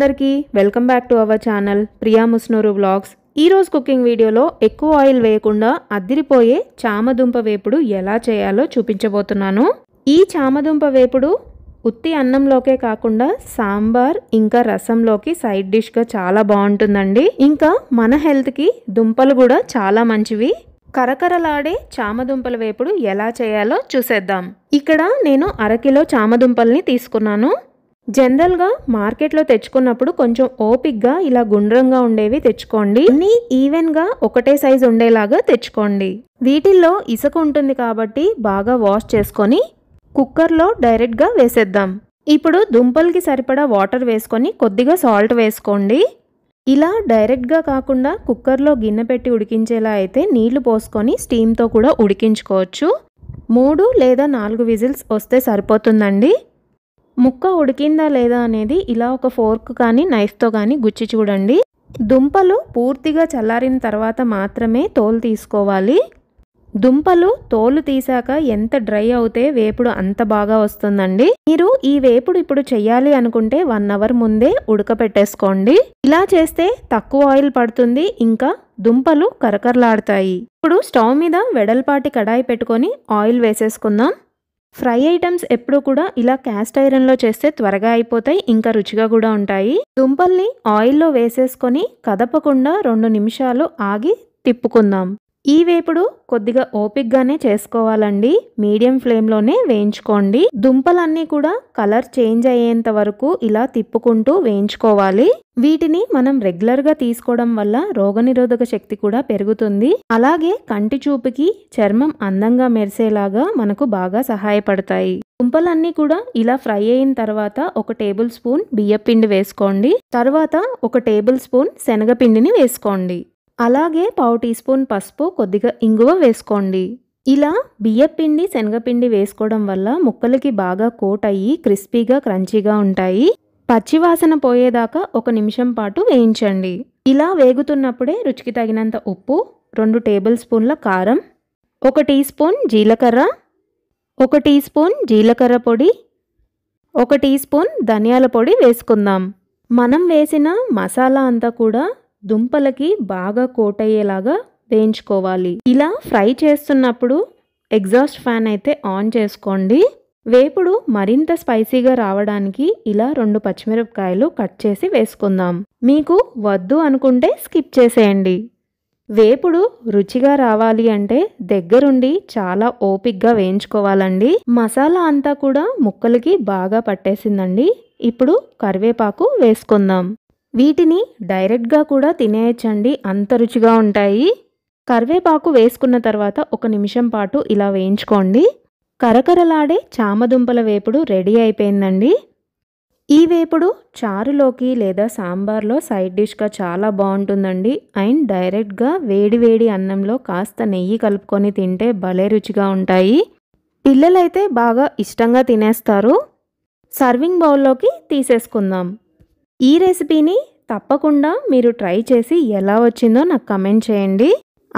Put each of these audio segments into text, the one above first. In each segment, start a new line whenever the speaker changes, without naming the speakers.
అందరికీ welcome back to our channel Priya Musnuru vlogs ఈరోజు cooking వీడియోలో ఎక్కువ ఆయిల్ వేయకుండా అద్దిరిపోయే చామదుంప వేపుడు ఎలా చేయాలో చూపించబోతున్నాను ఈ చామదుంప వేపుడు ఉత్తి అన్నంలోకే కాకుండా సాంబార్ ఇంకా రసంలోకి సైడ్ డిష్గా చాలా బాగుంటుందండి ఇంకా మన హెల్త్కి దుంపలు కూడా చాలా మంచివి కరకరలాడే చామదుంపల వేపుడు ఎలా చేయాలో చూసేద్దాం ఇక్కడ నేను అరకిలో చామదుంపల్ని తీసుకున్నాను జనరల్గా మార్కెట్లో తెచ్చుకున్నప్పుడు కొంచెం ఓపిక్గా ఇలా గుండ్రంగా ఉండేవి తెచ్చుకోండి నీ ఈవెన్గా ఒకటే సైజు ఉండేలాగా తెచ్చుకోండి వీటిల్లో ఇసుక ఉంటుంది కాబట్టి బాగా వాష్ చేసుకొని కుక్కర్లో డైరెక్ట్గా వేసేద్దాం ఇప్పుడు దుంపలకి సరిపడా వాటర్ వేసుకొని కొద్దిగా సాల్ట్ వేసుకోండి ఇలా డైరెక్ట్గా కాకుండా కుక్కర్లో గిన్నె పెట్టి ఉడికించేలా అయితే నీళ్లు పోసుకొని స్టీమ్తో కూడా ఉడికించుకోవచ్చు మూడు లేదా నాలుగు విజిల్స్ వస్తే సరిపోతుందండి ముక్క ఉడికిందా లేదా అనేది ఇలా ఒక ఫోర్క్ కానీ నైఫ్తో కానీ గుచ్చి చూడండి దుంపలు పూర్తిగా చల్లారిన తర్వాత మాత్రమే తోలు తీసుకోవాలి దుంపలు తోలు తీసాక ఎంత డ్రై అవుతే వేపుడు అంత బాగా వస్తుందండి మీరు ఈ వేపుడు ఇప్పుడు చేయాలి అనుకుంటే వన్ అవర్ ముందే ఉడకపెట్టేసుకోండి ఇలా చేస్తే తక్కువ ఆయిల్ పడుతుంది ఇంకా దుంపలు కరకరలాడతాయి ఇప్పుడు స్టవ్ మీద వెడల్పాటి కడాయి పెట్టుకొని ఆయిల్ వేసేసుకుందాం ఫ్రై ఐటమ్స్ ఎప్పుడు కూడా ఇలా క్యాస్ట్ ఐరన్లో చేస్తే త్వరగా అయిపోతాయి ఇంకా రుచిగా కూడా ఉంటాయి దుంపల్ని ఆయిల్లో వేసేసుకొని కదపకుండా రెండు నిమిషాలు ఆగి తిప్పుకుందాం ఈ వేపుడు కొద్దిగా ఓపిక్గానే చేసుకోవాలండి మీడియం ఫ్లేమ్లోనే వేయించుకోండి దుంపలన్నీ కూడా కలర్ చేంజ్ అయ్యేంత వరకు ఇలా తిప్పుకుంటూ వేయించుకోవాలి వీటిని మనం రెగ్యులర్గా తీసుకోవడం వల్ల రోగనిరోధక శక్తి కూడా పెరుగుతుంది అలాగే కంటి చూపుకి చర్మం అందంగా మెరిసేలాగా మనకు బాగా సహాయపడతాయి దుంపలన్నీ కూడా ఇలా ఫ్రై అయిన తర్వాత ఒక టేబుల్ స్పూన్ బియ్యపిండి వేసుకోండి తర్వాత ఒక టేబుల్ స్పూన్ శనగపిండిని వేసుకోండి అలాగే పావు టీ స్పూన్ పసుపు కొద్దిగా ఇంగువ వేసుకోండి ఇలా బియ్యపిండి శనగపిండి వేసుకోవడం వల్ల ముక్కలకి బాగా కోట్ అయ్యి క్రిస్పీగా క్రంచీగా ఉంటాయి పచ్చివాసన పోయేదాకా ఒక నిమిషం పాటు వేయించండి ఇలా వేగుతున్నప్పుడే రుచికి తగినంత ఉప్పు రెండు టేబుల్ స్పూన్ల కారం ఒక టీ స్పూన్ జీలకర్ర ఒక టీ స్పూన్ జీలకర్ర పొడి ఒక టీ స్పూన్ ధనియాల పొడి వేసుకుందాం మనం వేసిన మసాలా అంతా కూడా దుంపలకి బాగా కోట్ అయ్యేలాగా వేయించుకోవాలి ఇలా ఫ్రై చేస్తున్నప్పుడు ఎగ్జాస్ట్ ఫ్యాన్ అయితే ఆన్ చేసుకోండి వేపుడు మరింత స్పైసీగా రావడానికి ఇలా రెండు పచ్చిమిరపకాయలు కట్ చేసి వేసుకుందాం మీకు వద్దు అనుకుంటే స్కిప్ చేసేయండి వేపుడు రుచిగా రావాలి అంటే దగ్గరుండి చాలా ఓపిక్గా వేయించుకోవాలండి మసాలా అంతా కూడా ముక్కలకి బాగా పట్టేసిందండి ఇప్పుడు కరివేపాకు వేసుకుందాం వీటిని డైరెక్ట్గా కూడా తినేయచ్చండి అంత రుచిగా ఉంటాయి కరివేపాకు వేసుకున్న తర్వాత ఒక నిమిషం పాటు ఇలా వేయించుకోండి కరకరలాడే చామదుంపల వేపుడు రెడీ అయిపోయిందండి ఈ వేపుడు చారులోకి లేదా సాంబార్లో సైడ్ డిష్గా చాలా బాగుంటుందండి అండ్ డైరెక్ట్గా వేడివేడి అన్నంలో కాస్త నెయ్యి కలుపుకొని తింటే భలే రుచిగా ఉంటాయి పిల్లలైతే బాగా ఇష్టంగా తినేస్తారు సర్వింగ్ బౌల్లోకి తీసేసుకుందాం ఈ రెసిపీని తప్పకుండా మీరు ట్రై చేసి ఎలా వచ్చిందో నాకు కమెంట్ చేయండి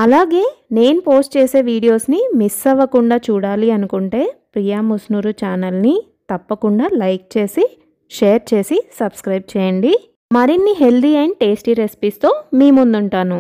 అలాగే నేను పోస్ట్ చేసే వీడియోస్ని మిస్ అవ్వకుండా చూడాలి అనుకుంటే ప్రియా ముస్నూరు ఛానల్ని తప్పకుండా లైక్ చేసి షేర్ చేసి సబ్స్క్రైబ్ చేయండి మరిన్ని హెల్దీ అండ్ టేస్టీ రెసిపీస్తో మీ ముందుంటాను